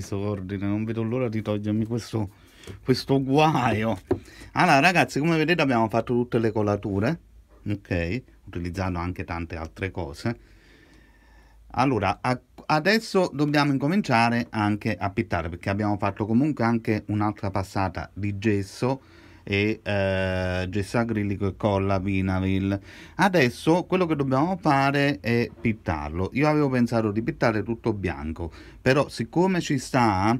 disordine, non vedo l'ora di togliermi questo, questo guaio. Allora ragazzi, come vedete abbiamo fatto tutte le colature, ok? Utilizzando anche tante altre cose. Allora, a, adesso dobbiamo incominciare anche a pittare, perché abbiamo fatto comunque anche un'altra passata di gesso, e eh, Gessà Grillico e Colla Vinavil. Adesso quello che dobbiamo fare è pittarlo. Io avevo pensato di pittare tutto bianco, però siccome ci sta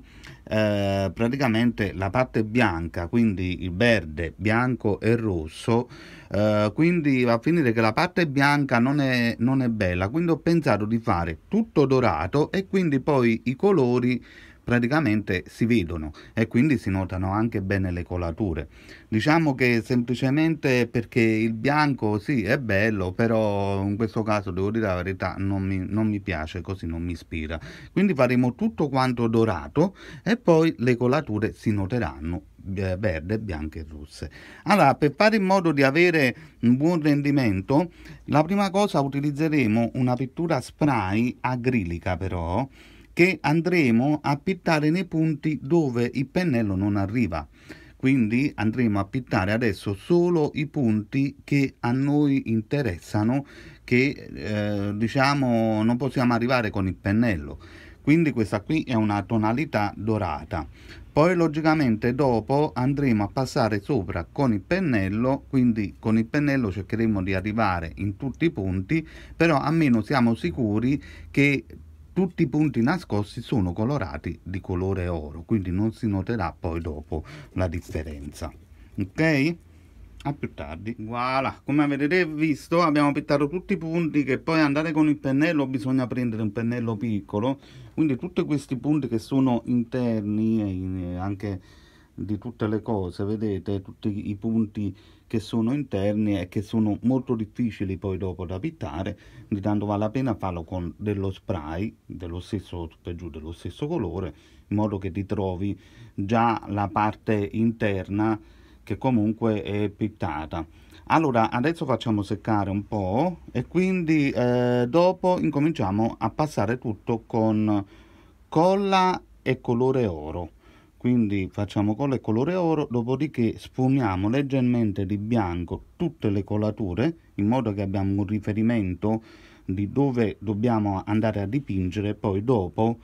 eh, praticamente la parte bianca, quindi il verde, bianco e rosso, eh, quindi va a finire che la parte bianca non è, non è bella, quindi ho pensato di fare tutto dorato e quindi poi i colori praticamente si vedono e quindi si notano anche bene le colature. Diciamo che semplicemente perché il bianco sì è bello, però in questo caso devo dire la verità non mi, non mi piace, così non mi ispira. Quindi faremo tutto quanto dorato e poi le colature si noteranno eh, verde, bianche e rosse. Allora, per fare in modo di avere un buon rendimento, la prima cosa utilizzeremo una pittura spray acrilica però, che andremo a pittare nei punti dove il pennello non arriva quindi andremo a pittare adesso solo i punti che a noi interessano che eh, diciamo non possiamo arrivare con il pennello quindi questa qui è una tonalità dorata poi logicamente dopo andremo a passare sopra con il pennello quindi con il pennello cercheremo di arrivare in tutti i punti però almeno siamo sicuri che tutti i punti nascosti sono colorati di colore oro, quindi non si noterà poi dopo la differenza. Ok? a più tardi voilà come avete visto abbiamo pittato tutti i punti che poi andare con il pennello bisogna prendere un pennello piccolo quindi tutti questi punti che sono interni e anche di tutte le cose vedete tutti i punti che sono interni e che sono molto difficili poi dopo da pittare, quindi tanto vale la pena farlo con dello spray dello stesso, per giù dello stesso colore, in modo che ti trovi già la parte interna che comunque è pittata. Allora, adesso facciamo seccare un po' e quindi eh, dopo incominciamo a passare tutto con colla e colore oro quindi facciamo colla colore oro dopodiché sfumiamo leggermente di bianco tutte le colature in modo che abbiamo un riferimento di dove dobbiamo andare a dipingere poi dopo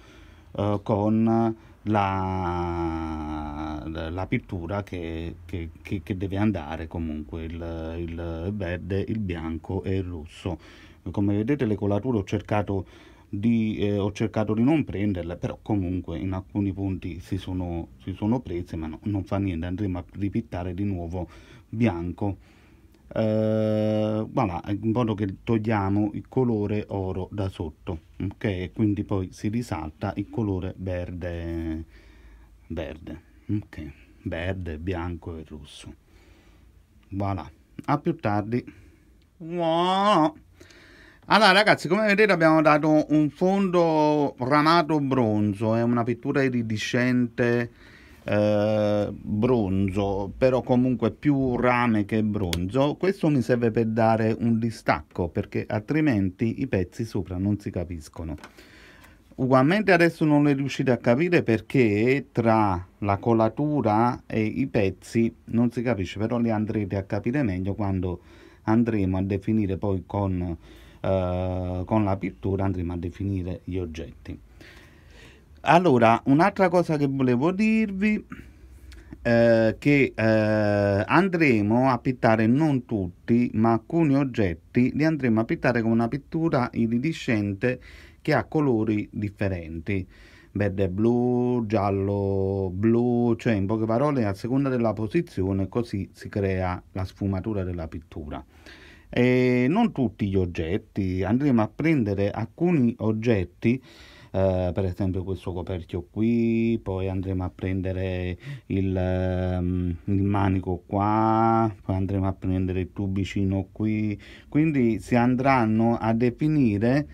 eh, con la, la pittura che, che, che, deve andare comunque il, il verde, il bianco e il rosso come vedete le colature ho cercato di, eh, ho cercato di non prenderle, però comunque in alcuni punti si sono, si sono prese, ma no, non fa niente, andremo a ripittare di nuovo bianco. Eh, voilà, in modo che togliamo il colore oro da sotto, ok? Quindi poi si risalta il colore verde, verde, ok? Verde, bianco e rosso. Voilà, a più tardi. Wow. Allora ragazzi, come vedete abbiamo dato un fondo ramato bronzo, è una pittura iridescente eh, bronzo, però comunque più rame che bronzo. Questo mi serve per dare un distacco, perché altrimenti i pezzi sopra non si capiscono. Ugualmente adesso non le riuscite a capire perché tra la colatura e i pezzi non si capisce, però li andrete a capire meglio quando andremo a definire poi con eh, con la pittura andremo a definire gli oggetti. Allora, un'altra cosa che volevo dirvi eh, che eh, andremo a pittare non tutti, ma alcuni oggetti li andremo a pittare con una pittura iridescente che ha colori differenti verde blu, giallo blu, cioè in poche parole a seconda della posizione così si crea la sfumatura della pittura e non tutti gli oggetti, andremo a prendere alcuni oggetti Uh, per esempio questo coperchio qui, poi andremo a prendere il, ehm, il, manico qua, poi andremo a prendere il tubicino qui, quindi si andranno a definire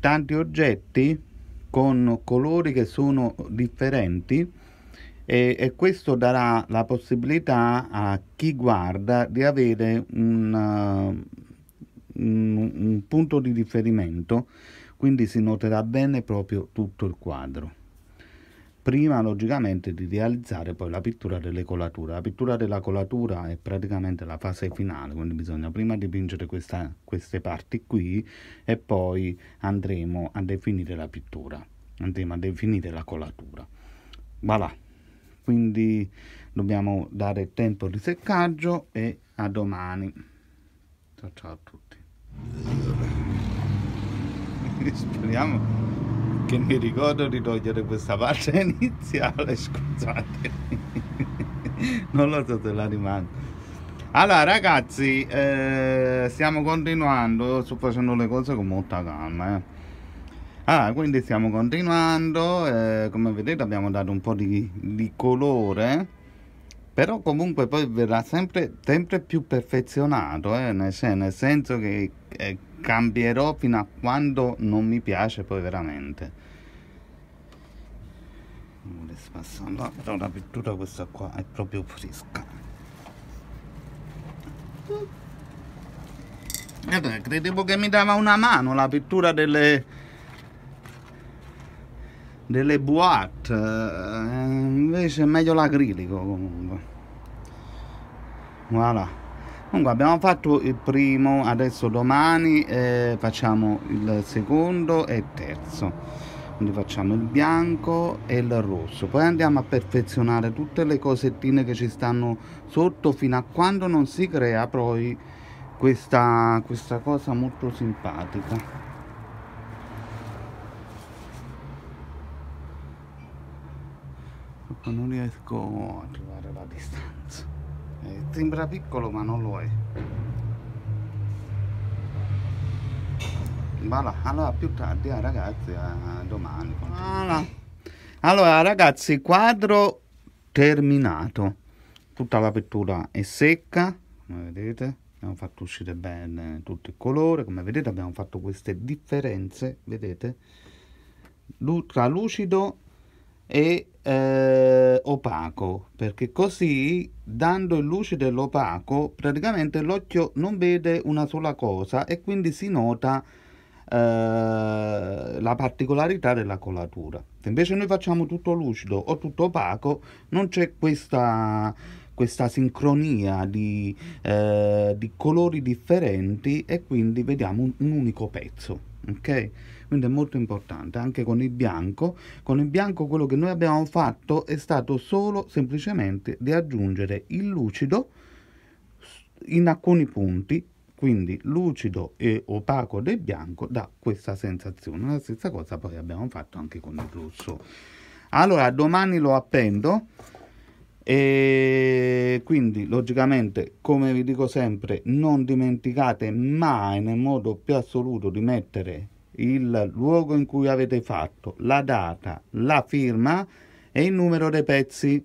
tanti oggetti con colori che sono differenti e, e, questo darà la possibilità a chi guarda di avere un, eh, un, un punto di riferimento, quindi si noterà bene proprio tutto il quadro prima logicamente di realizzare poi la pittura delle colature. La pittura della colatura è praticamente la fase finale, quindi bisogna prima dipingere questa, queste parti qui e poi andremo a definire la pittura, andremo a definire la colatura. Voilà quindi dobbiamo dare tempo di seccaggio e a domani ciao ciao a tutti speriamo che mi ricordo di togliere questa parte iniziale scusate non lo so se la rimando allora ragazzi eh, stiamo continuando sto facendo le cose con molta calma eh. Ah, quindi stiamo continuando, eh, come vedete abbiamo dato un po' di, di colore, però comunque poi verrà sempre, sempre più perfezionato, eh, nel, nel, senso che eh, cambierò fino a quando non mi piace poi veramente. Spassando ah, la pittura questa qua è proprio fresca. credevo che mi dava una mano la pittura delle delle boîte eh, invece è meglio l'acrilico comunque voilà comunque abbiamo fatto il primo adesso domani eh, facciamo il secondo e il terzo quindi facciamo il bianco e il rosso poi andiamo a perfezionare tutte le cosettine che ci stanno sotto fino a quando non si crea poi questa, questa cosa molto simpatica proprio non riesco a trovare la distanza eh, sembra piccolo ma non lo è voilà. allora più tardi eh, ragazzi a ah, domani voilà. allora ragazzi quadro terminato tutta la vettura è secca come vedete abbiamo fatto uscire bene tutto il colore come vedete abbiamo fatto queste differenze vedete tra lucido e eh, opaco perché così dando il lucido e l'opaco praticamente l'occhio non vede una sola cosa e quindi si nota eh, la particolarità della colatura se invece noi facciamo tutto lucido o tutto opaco non c'è questa questa sincronia di, eh, di colori differenti e quindi vediamo un, un unico pezzo ok quindi è molto importante anche con il bianco con il bianco quello che noi abbiamo fatto è stato solo semplicemente di aggiungere il lucido in alcuni punti quindi lucido e opaco del bianco dà questa sensazione la stessa cosa poi abbiamo fatto anche con il rosso allora domani lo appendo e quindi logicamente come vi dico sempre non dimenticate mai nel modo più assoluto di mettere il luogo in cui avete fatto, la data, la firma e il numero dei pezzi.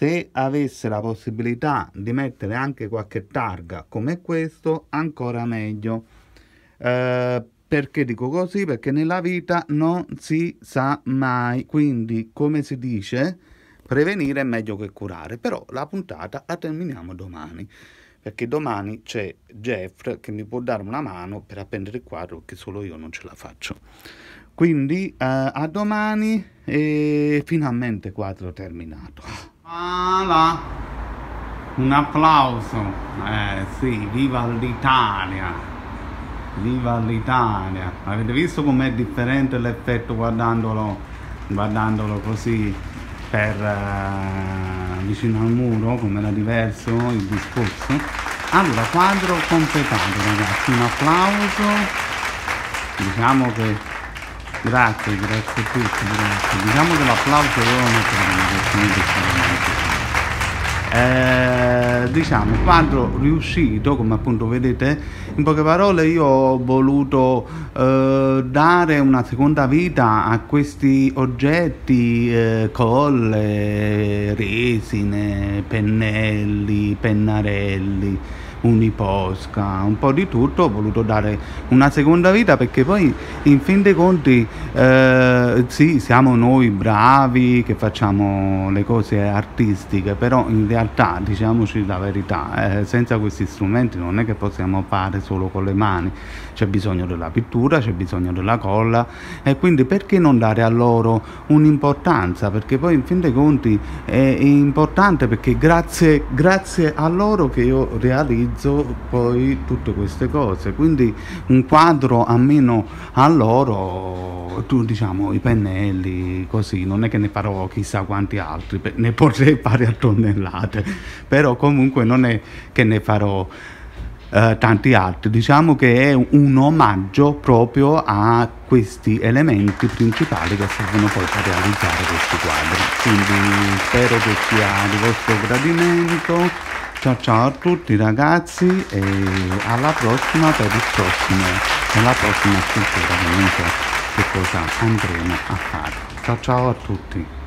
Se avesse la possibilità di mettere anche qualche targa come questo, ancora meglio. Eh, perché dico così? Perché nella vita non si sa mai, quindi come si dice, prevenire è meglio che curare, però la puntata la terminiamo domani perché domani c'è Jeff che mi può dare una mano per appendere il quadro che solo io non ce la faccio. Quindi eh, a domani e finalmente quadro terminato. Voilà. Ah, Un applauso. Eh sì, viva l'Italia. Viva l'Italia. Avete visto com'è differente l'effetto guardandolo, guardandolo così per... Eh vicino al muro, come era diverso il discorso. Allora, quadro completato ragazzi, un applauso, diciamo che grazie, grazie a tutti, grazie. diciamo che l'applauso è una per me, eh, diciamo quadro riuscito come appunto vedete in poche parole io ho voluto eh, dare una seconda vita a questi oggetti eh, colle resine pennelli pennarelli Uniposca, un po' di tutto, ho voluto dare una seconda vita perché poi in fin dei conti eh, sì, siamo noi bravi che facciamo le cose artistiche, però in realtà diciamoci la verità, eh, senza questi strumenti non è che possiamo fare solo con le mani, c'è bisogno della pittura, c'è bisogno della colla e quindi perché non dare a loro un'importanza? Perché poi in fin dei conti è, importante perché grazie, grazie a loro che io realizzo realizzo poi tutte queste cose. Quindi un quadro almeno a loro, tu, diciamo i pennelli, così, non è che ne farò chissà quanti altri, ne potrei fare a tonnellate, però comunque non è che ne farò... Uh, tanti altri. Diciamo che è un omaggio proprio a questi elementi principali che servono poi per realizzare questi quadri. Quindi spero che sia di vostro gradimento. Ciao ciao a tutti ragazzi e alla prossima per il prossimo, nella prossima struttura comunque che cosa andremo a fare. Ciao ciao a tutti.